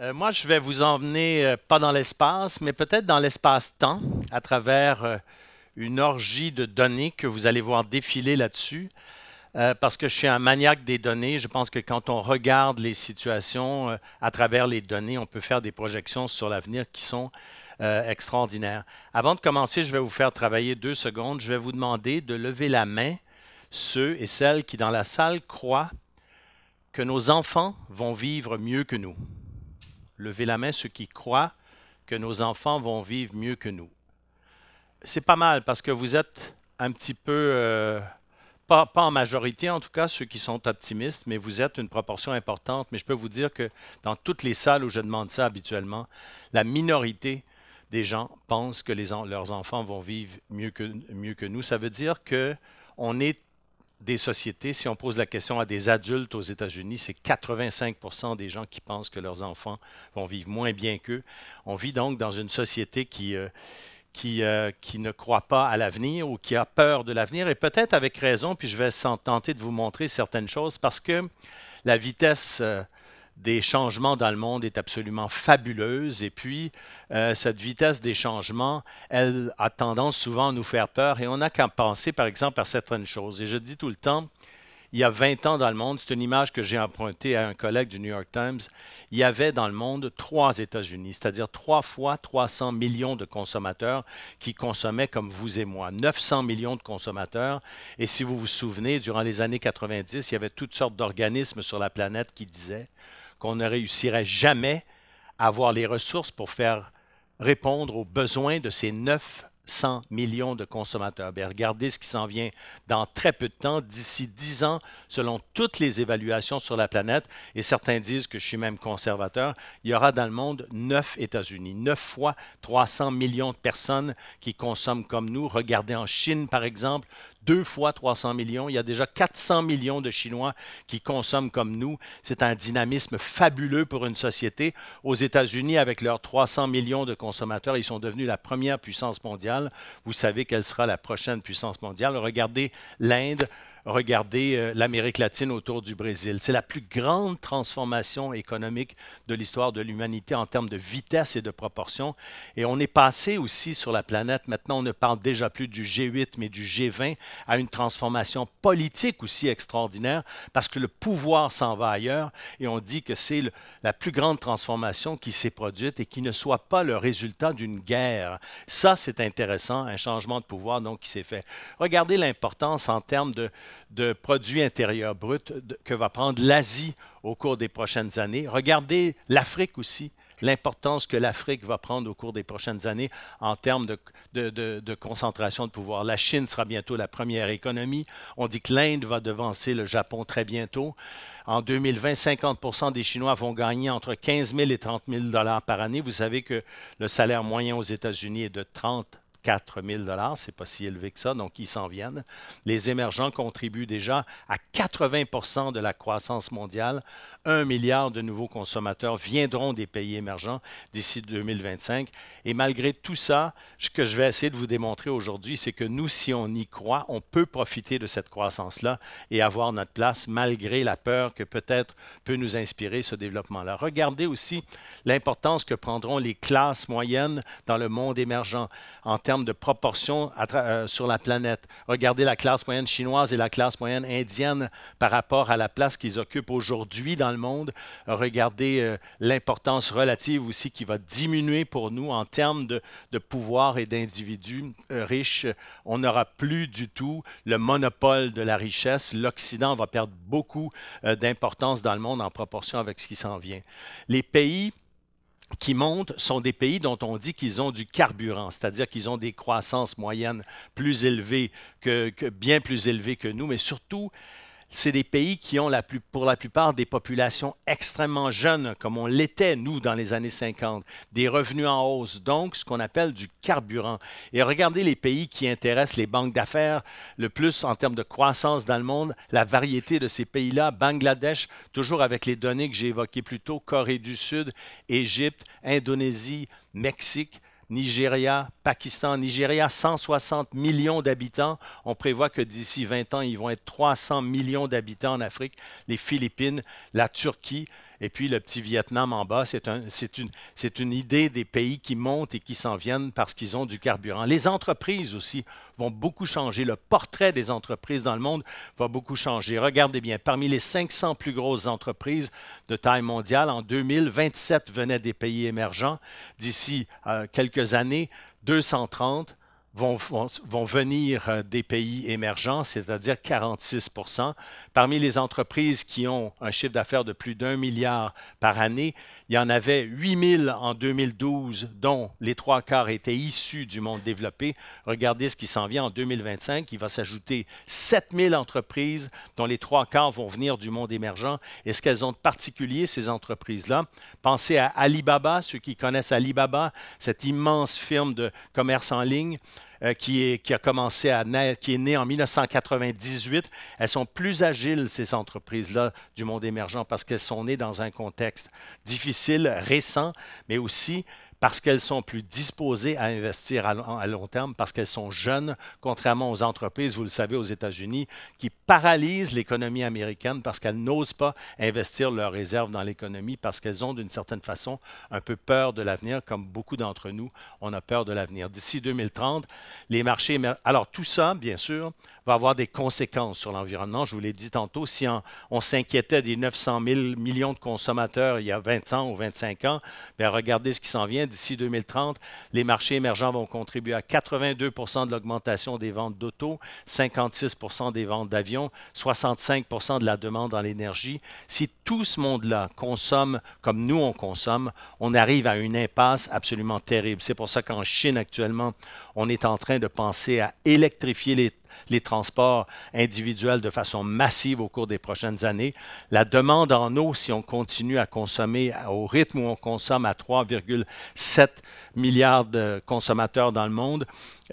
Euh, moi, je vais vous emmener, euh, pas dans l'espace, mais peut-être dans l'espace-temps, à travers euh, une orgie de données que vous allez voir défiler là-dessus. parce que je suis un maniaque des données. Je pense que quand on regarde les situations à travers les données, on peut faire des projections sur l'avenir qui sont extraordinaires. Avant de commencer, je vais vous faire travailler deux secondes. Je vais vous demander de lever la main ceux et celles qui, dans la salle, croient que nos enfants vont vivre mieux que nous. Levez la main ceux qui croient que nos enfants vont vivre mieux que nous. C'est pas mal parce que vous êtes un petit peu, euh, pas, pas, en majorité en tout cas, ceux qui sont optimistes, mais vous êtes une proportion importante. Mais je peux vous dire que dans toutes les salles où je demande ça habituellement, la minorité des gens pensent que les, leurs enfants vont vivre mieux que, mieux que nous. Ça veut dire que on est des sociétés, si on pose la question à des adultes aux États-Unis, c'est 85 des gens qui pensent que leurs enfants vont vivre moins bien qu'eux. On vit donc dans une société qui, euh, qui, euh, qui ne croit pas à l'avenir ou qui a peur de l'avenir, et peut-être avec raison, puis je vais tenter de vous montrer certaines choses, parce que la vitesse euh, des changements dans le monde est absolument fabuleuse. Et puis, euh, cette vitesse des changements, elle a tendance souvent à nous faire peur. Et on n'a qu'à penser, par exemple, à certaines choses. Et je dis tout le temps, il y a 20 ans dans le monde, c'est une image que j'ai empruntée à un collègue du New York Times, il y avait dans le monde trois États-Unis, c'est-à-dire trois fois 300 millions de consommateurs qui consommaient comme vous et moi, 900 millions de consommateurs. Et si vous vous souvenez, durant les années 90, il y avait toutes sortes d'organismes sur la planète qui disaient qu'on ne réussirait jamais à avoir les ressources pour faire répondre aux besoins de ces 900 millions de consommateurs. regardez ce qui s'en vient dans très peu de temps, d'ici 10 ans, selon toutes les évaluations sur la planète, et certains disent que je suis même conservateur, il y aura dans le monde 9 États-Unis, 9 fois 300 millions de personnes qui consomment comme nous. Regardez en Chine, par exemple, deux fois 300 millions. Il y a déjà 400 millions de Chinois qui consomment comme nous. C'est un dynamisme fabuleux pour une société. Aux États-Unis, avec leurs 300 millions de consommateurs, ils sont devenus la première puissance mondiale. Vous savez quelle sera la prochaine puissance mondiale. Regardez l'Inde. Regardez euh, l'Amérique latine autour du Brésil. C'est la plus grande transformation économique de l'histoire de l'humanité en termes de vitesse et de proportion. Et on est passé aussi sur la planète. Maintenant, on ne parle déjà plus du G8, mais du G20 à une transformation politique aussi extraordinaire parce que le pouvoir s'en va ailleurs et on dit que c'est la plus grande transformation qui s'est produite et qui ne soit pas le résultat d'une guerre. Ça, c'est intéressant, un changement de pouvoir donc qui s'est fait. Regardez l'importance en termes de, de produits intérieurs bruts que va prendre l'Asie au cours des prochaines années. Regardez l'Afrique aussi l'importance que l'Afrique va prendre au cours des prochaines années en termes de, de, concentration de pouvoir. La Chine sera bientôt la première économie. On dit que l'Inde va devancer le Japon très bientôt. En 2020, 50 des Chinois vont gagner entre 15 000 et 30 000 dollars par année. Vous savez que le salaire moyen aux États-Unis est de 30 4 000 c'est pas si élevé que ça, donc ils s'en viennent. Les émergents contribuent déjà à 80 de la croissance mondiale 1 milliard de nouveaux consommateurs viendront des pays émergents d'ici 2025. Et malgré tout ça, ce que je vais essayer de vous démontrer aujourd'hui, c'est que nous, si on y croit, on peut profiter de cette croissance-là et avoir notre place malgré la peur que peut-être peut nous inspirer ce développement-là. Regardez aussi l'importance que prendront les classes moyennes dans le monde émergent en termes de proportion euh, sur la planète. Regardez la classe moyenne chinoise et la classe moyenne indienne par rapport à la place qu'ils occupent aujourd'hui dans le monde. Regardez euh, l'importance relative aussi qui va diminuer pour nous en termes de, pouvoir et d'individus euh, riches. On n'aura plus du tout le monopole de la richesse. L'Occident va perdre beaucoup euh, d'importance dans le monde en proportion avec ce qui s'en vient. Les pays qui montent sont des pays dont on dit qu'ils ont du carburant, c'est-à-dire qu'ils ont des croissances moyennes plus élevées, bien plus élevées que nous, mais surtout c'est des pays qui ont pour la plupart des populations extrêmement jeunes, comme on l'était, nous, dans les années 50, des revenus en hausse, donc ce qu'on appelle du carburant. Et regardez les pays qui intéressent les banques d'affaires le plus en termes de croissance dans le monde, la variété de ces pays-là, Bangladesh, toujours avec les données que j'ai évoquées plus tôt, Corée du Sud, Égypte, Indonésie, Mexique, Nigeria, Pakistan, Nigeria, 160 millions d'habitants. On prévoit que d'ici 20 ans, ils vont être 300 millions d'habitants en Afrique. Les Philippines, la Turquie, et puis le petit Vietnam en bas, c'est une, idée des pays qui montent et qui s'en viennent parce qu'ils ont du carburant. Les entreprises aussi vont beaucoup changer. Le portrait des entreprises dans le monde va beaucoup changer. Regardez bien, parmi les 500 plus grosses entreprises de taille mondiale, en 2000, 27 venaient des pays émergents. D'ici euh, quelques années, 230 vont, vont, venir euh, des pays émergents, c'est-à-dire 46 Parmi les entreprises qui ont un chiffre d'affaires de plus d'un milliard par année, il y en avait 8 000 en 2012, dont les trois quarts étaient issus du monde développé. Regardez ce qui s'en vient en 2025. Il va s'ajouter 7 000 entreprises, dont les trois quarts vont venir du monde émergent. Et ce qu'elles ont de particulier, ces entreprises-là, pensez à Alibaba, ceux qui connaissent Alibaba, cette immense firme de commerce en ligne. Euh, qui, est, qui a commencé à qui est née en 1998. Elles sont plus agiles, ces entreprises-là du monde émergent, parce qu'elles sont nées dans un contexte difficile, récent, mais aussi parce qu'elles sont plus disposées à investir à long terme, parce qu'elles sont jeunes, contrairement aux entreprises, vous le savez, aux États-Unis, qui paralysent l'économie américaine parce qu'elles n'osent pas investir leurs réserves dans l'économie, parce qu'elles ont d'une certaine façon un peu peur de l'avenir, comme beaucoup d'entre nous, on a peur de l'avenir. D'ici 2030, les marchés... Alors tout ça, bien sûr, va avoir des conséquences sur l'environnement. Je vous l'ai dit tantôt, si on, s'inquiétait des 900 000 millions de consommateurs il y a 20 ans ou 25 ans, bien regardez ce qui s'en vient d'ici 2030. Les marchés émergents vont contribuer à 82 de l'augmentation des ventes d'auto, 56 des ventes d'avions, 65 de la demande en énergie. Si tout ce monde-là consomme comme nous on consomme, on arrive à une impasse absolument terrible. C'est pour ça qu'en Chine actuellement, on est en train de penser à électrifier les les transports individuels de façon massive au cours des prochaines années. La demande en eau, si on continue à consommer au rythme où on consomme à 3,7 milliards de consommateurs dans le monde, 2,7,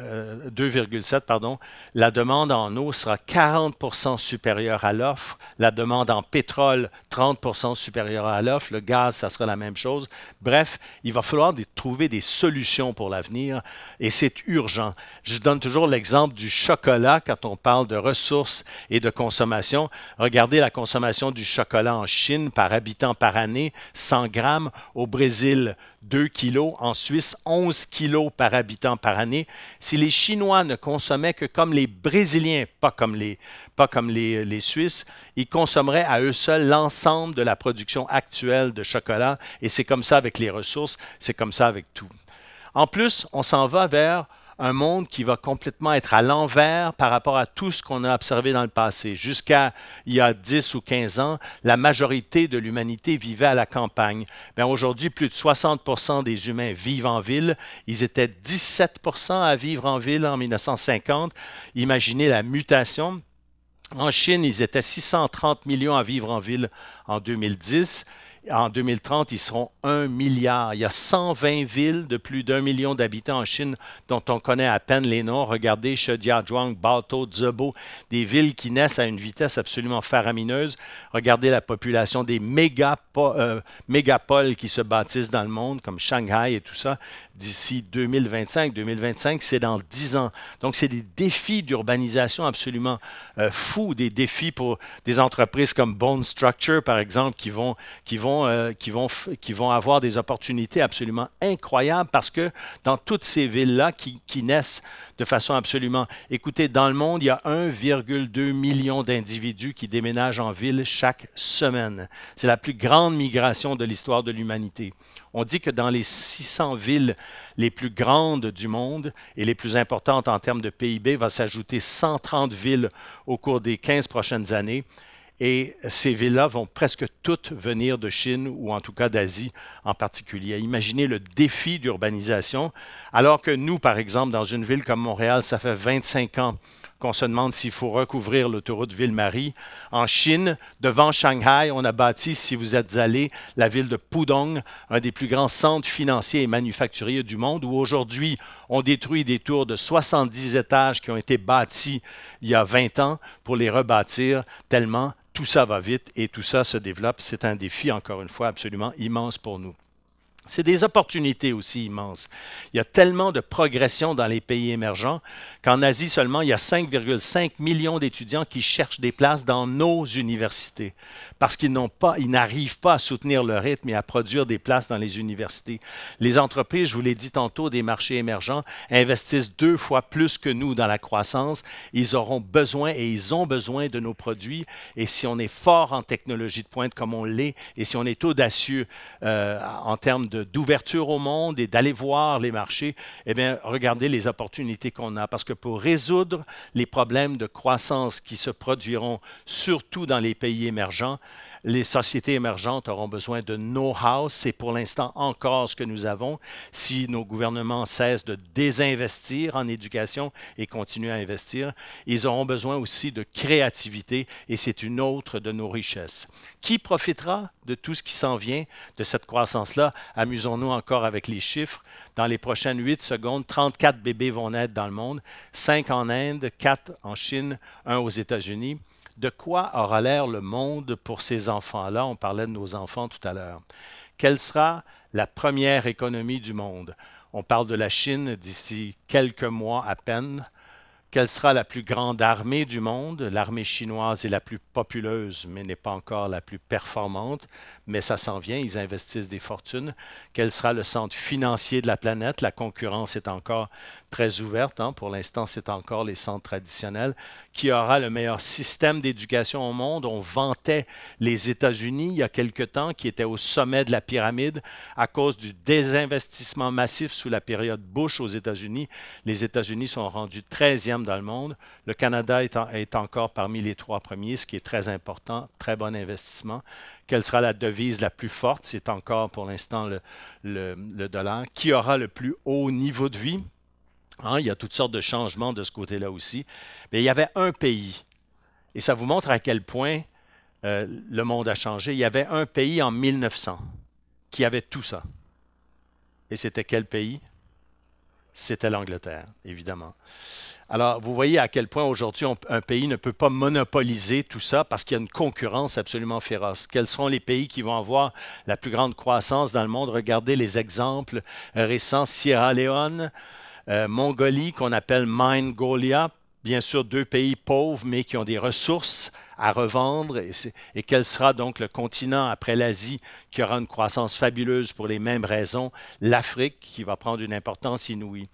euh, euh, pardon, la demande en eau sera 40 supérieure à l'offre, la demande en pétrole 30 supérieure à l'offre, le gaz, ça sera la même chose. Bref, il va falloir trouver des solutions pour l'avenir et c'est urgent. Je donne toujours l'exemple du chocolat quand on parle de ressources et de consommation. Regardez la consommation du chocolat en Chine par habitant par année, 100 grammes, au Brésil, 2 kilos, en Suisse 11 kilos par habitant par année. Si les Chinois ne consommaient que comme les Brésiliens, pas comme les, pas comme les, les Suisses, ils consommeraient à eux seuls l'ensemble de la production actuelle de chocolat. Et c'est comme ça avec les ressources, c'est comme ça avec tout. En plus, on s'en va vers un monde qui va complètement être à l'envers par rapport à tout ce qu'on a observé dans le passé. Jusqu'à il y a 10 ou 15 ans, la majorité de l'humanité vivait à la campagne. Ben, aujourd'hui, plus de 60 des humains vivent en ville. Ils étaient 17 à vivre en ville en 1950. Imaginez la mutation. En Chine, ils étaient 630 millions à vivre en ville en 2010 en 2030, ils seront 1 milliard. Il y a 120 villes de plus d'un million d'habitants en Chine dont on connaît à peine les noms. Regardez Shijiazhuang, Baotou, Zhebo, des villes qui naissent à une vitesse absolument faramineuse. Regardez la population des euh, mégapoles qui se bâtissent dans le monde, comme Shanghai et tout ça, d'ici 2025. 2025, c'est dans 10 ans. Donc, c'est des défis d'urbanisation absolument euh, fous, des défis pour des entreprises comme Bone Structure, par exemple, qui vont, qui vont euh, qui, vont, qui vont avoir des opportunités absolument incroyables parce que dans toutes ces villes-là qui, qui naissent de façon absolument... Écoutez, dans le monde, il y a 1,2 million d'individus qui déménagent en ville chaque semaine. C'est la plus grande migration de l'histoire de l'humanité. On dit que dans les 600 villes les plus grandes du monde et les plus importantes en termes de PIB, va s'ajouter 130 villes au cours des 15 prochaines années. Et ces villas vont presque toutes venir de Chine ou en tout cas d'Asie en particulier. Imaginez le défi d'urbanisation, alors que nous, par exemple, dans une ville comme Montréal, ça fait 25 ans qu'on se demande s'il faut recouvrir l'autoroute Ville-Marie. En Chine, devant Shanghai, on a bâti, si vous êtes allé, la ville de Pudong, un des plus grands centres financiers et manufacturiers du monde, où aujourd'hui, on détruit des tours de 70 étages qui ont été bâtis il y a 20 ans pour les rebâtir tellement tout ça va vite et tout ça se développe. C'est un défi, encore une fois, absolument immense pour nous. C'est des opportunités aussi immenses. Il y a tellement de progression dans les pays émergents qu'en Asie seulement, il y a 5,5 millions d'étudiants qui cherchent des places dans nos universités parce qu'ils n'ont pas, ils n'arrivent pas à soutenir le rythme et à produire des places dans les universités. Les entreprises, je vous l'ai dit tantôt, des marchés émergents investissent deux fois plus que nous dans la croissance. Ils auront besoin et ils ont besoin de nos produits. Et si on est fort en technologie de pointe comme on l'est, et si on est audacieux euh, en termes de d'ouverture au monde et d'aller voir les marchés, eh bien, regardez les opportunités qu'on a. Parce que pour résoudre les problèmes de croissance qui se produiront surtout dans les pays émergents, les sociétés émergentes auront besoin de know-how. C'est pour l'instant encore ce que nous avons. Si nos gouvernements cessent de désinvestir en éducation et continuent à investir, ils auront besoin aussi de créativité et c'est une autre de nos richesses. Qui profitera? de tout ce qui s'en vient de cette croissance-là. Amusons-nous encore avec les chiffres. Dans les prochaines 8 secondes, 34 bébés vont naître dans le monde, 5 en Inde, 4 en Chine, 1 aux États-Unis. De quoi aura l'air le monde pour ces enfants-là? On parlait de nos enfants tout à l'heure. Quelle sera la première économie du monde? On parle de la Chine d'ici quelques mois à peine. Quelle sera la plus grande armée du monde L'armée chinoise est la plus populeuse, mais n'est pas encore la plus performante, mais ça s'en vient, ils investissent des fortunes. Quel sera le centre financier de la planète La concurrence est encore très ouverte. Hein. Pour l'instant, c'est encore les centres traditionnels. Qui aura le meilleur système d'éducation au monde? On vantait les États-Unis il y a quelque temps, qui étaient au sommet de la pyramide à cause du désinvestissement massif sous la période Bush aux États-Unis. Les États-Unis sont rendus 13e dans le monde. Le Canada est, encore parmi les trois premiers, ce qui est très important, très bon investissement quelle sera la devise la plus forte, c'est encore pour l'instant le, dollar, qui aura le plus haut niveau de vie, Hein, il y a toutes sortes de changements de ce côté-là aussi. Mais il y avait un pays. Et ça vous montre à quel point euh, le monde a changé. Il y avait un pays en 1900 qui avait tout ça. Et c'était quel pays? C'était l'Angleterre, évidemment. Alors, vous voyez à quel point aujourd'hui un pays ne peut pas monopoliser tout ça parce qu'il y a une concurrence absolument féroce. Quels seront les pays qui vont avoir la plus grande croissance dans le monde? Regardez les exemples récents. Sierra Leone, euh, Mongolie qu'on appelle mine bien sûr deux pays pauvres, mais qui ont des ressources à revendre, et, quel sera donc le continent après l'Asie qui aura une croissance fabuleuse pour les mêmes raisons, l'Afrique qui va prendre une importance inouïe.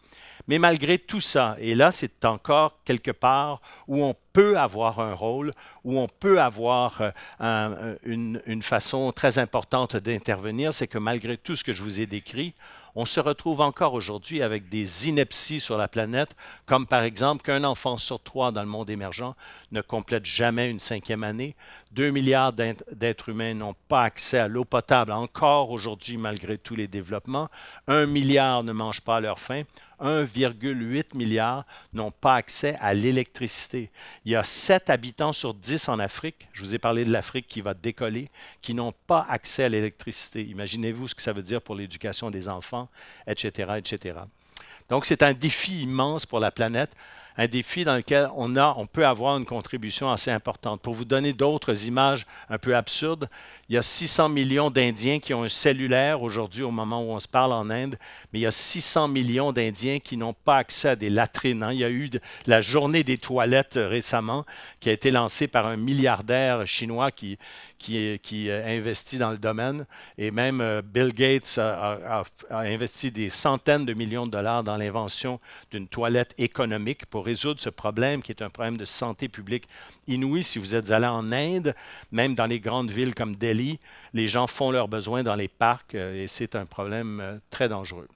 Mais malgré tout ça, et là c'est encore quelque part où on peut avoir un rôle, où on peut avoir euh, euh, une façon très importante d'intervenir, c'est que malgré tout ce que je vous ai décrit, on se retrouve encore aujourd'hui avec des inepties sur la planète, comme par exemple qu'un enfant sur trois dans le monde émergent ne complète jamais une cinquième année. Deux milliards d'êtres humains n'ont pas accès à l'eau potable encore aujourd'hui malgré tous les développements. Un milliard ne mange pas à leur faim. 1,8 milliard n'ont pas accès à l'électricité. Il y a 7 habitants sur 10 en Afrique, je vous ai parlé de l'Afrique qui va décoller, qui n'ont pas accès à l'électricité. Imaginez-vous ce que ça veut dire pour l'éducation des enfants, etc., etc. Donc c'est un défi immense pour la planète un défi dans lequel on, a, on peut avoir une contribution assez importante. Pour vous donner d'autres images un peu absurdes, il y a 600 millions d'Indiens qui ont un cellulaire aujourd'hui au moment où on se parle en Inde, mais il y a 600 millions d'Indiens qui n'ont pas accès à des latrines. Hein. Il y a eu la journée des toilettes euh, récemment qui a été lancée par un milliardaire chinois qui, qui, qui euh, investit dans le domaine et même euh, Bill Gates a, a investi des centaines de millions de dollars dans l'invention d'une toilette économique pour résoudre ce problème qui est un problème de santé publique inouï. Si vous êtes allé en Inde, même dans les grandes villes comme Delhi, les gens font leurs besoins dans les parcs euh, et c'est un problème euh, très dangereux.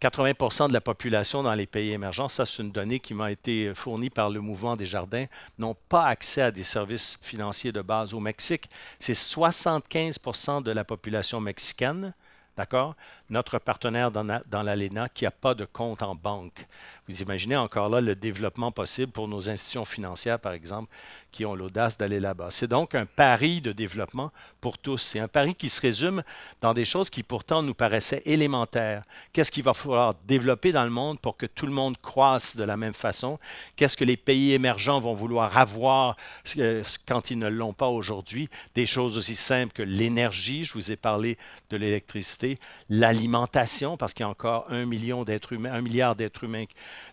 80 de la population dans les pays émergents, ça c'est une donnée qui m'a été euh, fournie par le mouvement des jardins, n'ont pas accès à des services financiers de base au Mexique. C'est 75 de la population mexicaine D'accord? Notre partenaire dans, l'ALENA qui n'a pas de compte en banque. Vous imaginez encore là le développement possible pour nos institutions financières, par exemple, qui ont l'audace d'aller là-bas. C'est donc un pari de développement pour tous. C'est un pari qui se résume dans des choses qui pourtant nous paraissaient élémentaires. Qu'est-ce qu'il va falloir développer dans le monde pour que tout le monde croisse de la même façon? Qu'est-ce que les pays émergents vont vouloir avoir euh, quand ils ne l'ont pas aujourd'hui? Des choses aussi simples que l'énergie. Je vous ai parlé de l'électricité l'alimentation, parce qu'il y a encore un million d'êtres humains, un milliard d'êtres humains,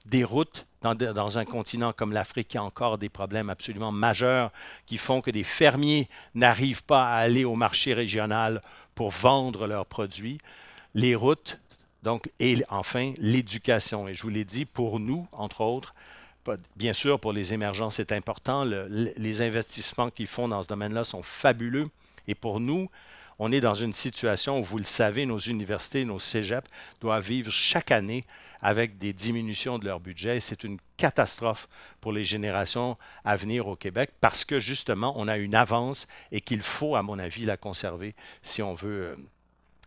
des routes. Dans, un continent comme l'Afrique, qui a encore des problèmes absolument majeurs qui font que des fermiers n'arrivent pas à aller au marché régional pour vendre leurs produits. Les routes, donc, et enfin, l'éducation. Et je vous l'ai dit, pour nous, entre autres, bien sûr, pour les émergents, c'est important. les investissements qu'ils font dans ce domaine-là sont fabuleux. Et pour nous, on est dans une situation où, vous le savez, nos universités, nos cégeps doivent vivre chaque année avec des diminutions de leur budget. C'est une catastrophe pour les générations à venir au Québec parce que justement, on a une avance et qu'il faut, à mon avis, la conserver si on veut.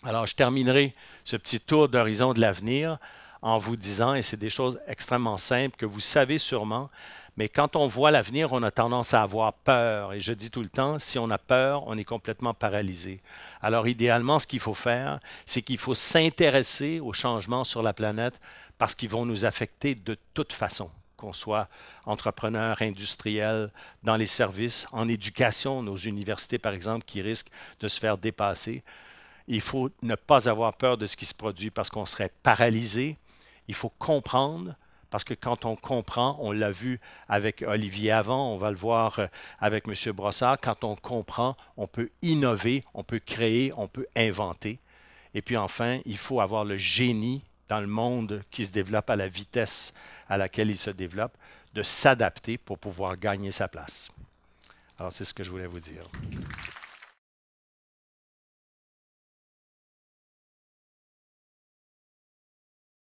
Alors, je terminerai ce petit tour d'horizon de l'avenir en vous disant, et c'est des choses extrêmement simples que vous savez sûrement, mais quand on voit l'avenir, on a tendance à avoir peur. Et je dis tout le temps, si on a peur, on est complètement paralysé. Alors idéalement, ce qu'il faut faire, c'est qu'il faut s'intéresser aux changements sur la planète parce qu'ils vont nous affecter de toute façon qu'on soit entrepreneur, industriel, dans les services, en éducation, nos universités par exemple qui risquent de se faire dépasser. Il faut ne pas avoir peur de ce qui se produit parce qu'on serait paralysé, il faut comprendre, parce que quand on comprend, on l'a vu avec Olivier avant, on va le voir euh, avec M. Brossard, quand on comprend, on peut innover, on peut créer, on peut inventer. Et puis enfin, il faut avoir le génie dans le monde qui se développe à la vitesse à laquelle il se développe, de s'adapter pour pouvoir gagner sa place. Alors c'est ce que je voulais vous dire.